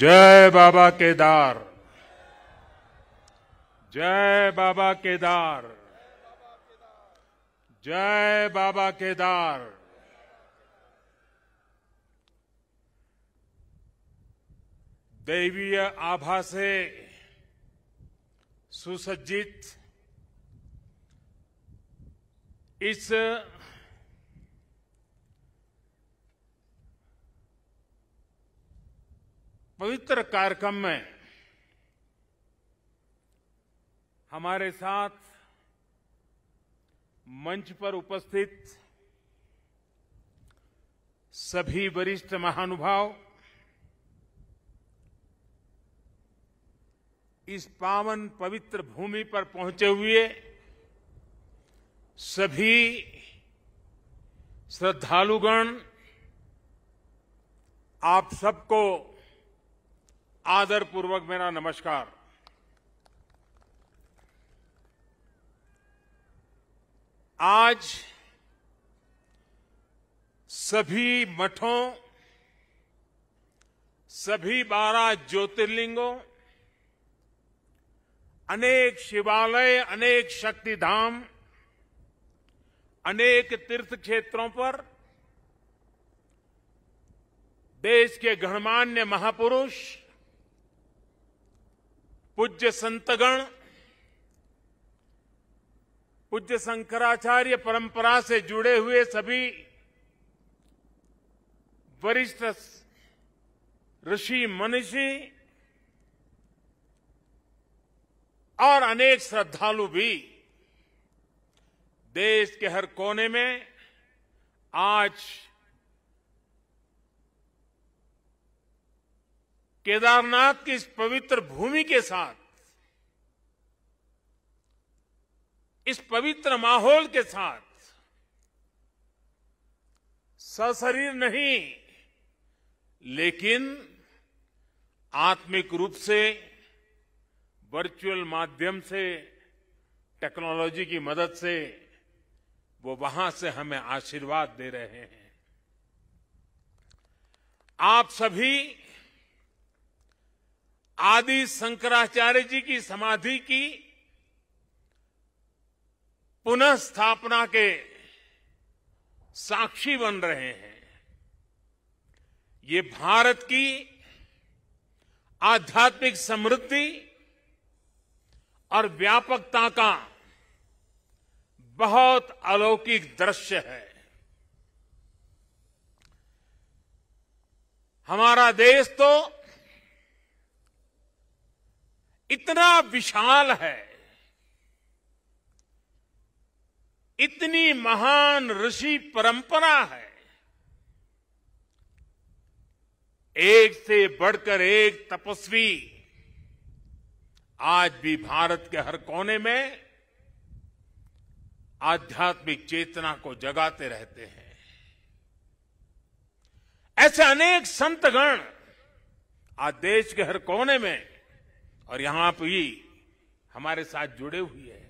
जय बाबा केदार जय बाबा केदार जय बाबा केदार दैवीय आभा से सुसज्जित इस पवित्र कार्यक्रम में हमारे साथ मंच पर उपस्थित सभी वरिष्ठ महानुभाव इस पावन पवित्र भूमि पर पहुंचे हुए सभी श्रद्धालुगण आप सबको आदर पूर्वक मेरा नमस्कार आज सभी मठों सभी बारह ज्योतिर्लिंगों अनेक शिवालय अनेक शक्तिधाम अनेक तीर्थ क्षेत्रों पर देश के गणमान्य महापुरुष पूज्य संतगण पूज्य शंकराचार्य परंपरा से जुड़े हुए सभी वरिष्ठ ऋषि मनीषी और अनेक श्रद्धालु भी देश के हर कोने में आज केदारनाथ की इस पवित्र भूमि के साथ इस पवित्र माहौल के साथ सशरीर नहीं लेकिन आत्मिक रूप से वर्चुअल माध्यम से टेक्नोलॉजी की मदद से वो वहां से हमें आशीर्वाद दे रहे हैं आप सभी आदि शंकराचार्य जी की समाधि की पुनः स्थापना के साक्षी बन रहे हैं ये भारत की आध्यात्मिक समृद्धि और व्यापकता का बहुत अलौकिक दृश्य है हमारा देश तो इतना विशाल है इतनी महान ऋषि परंपरा है एक से बढ़कर एक तपस्वी आज भी भारत के हर कोने में आध्यात्मिक चेतना को जगाते रहते हैं ऐसे अनेक संतगण आज देश के हर कोने में और यहां भी हमारे साथ जुड़े हुए हैं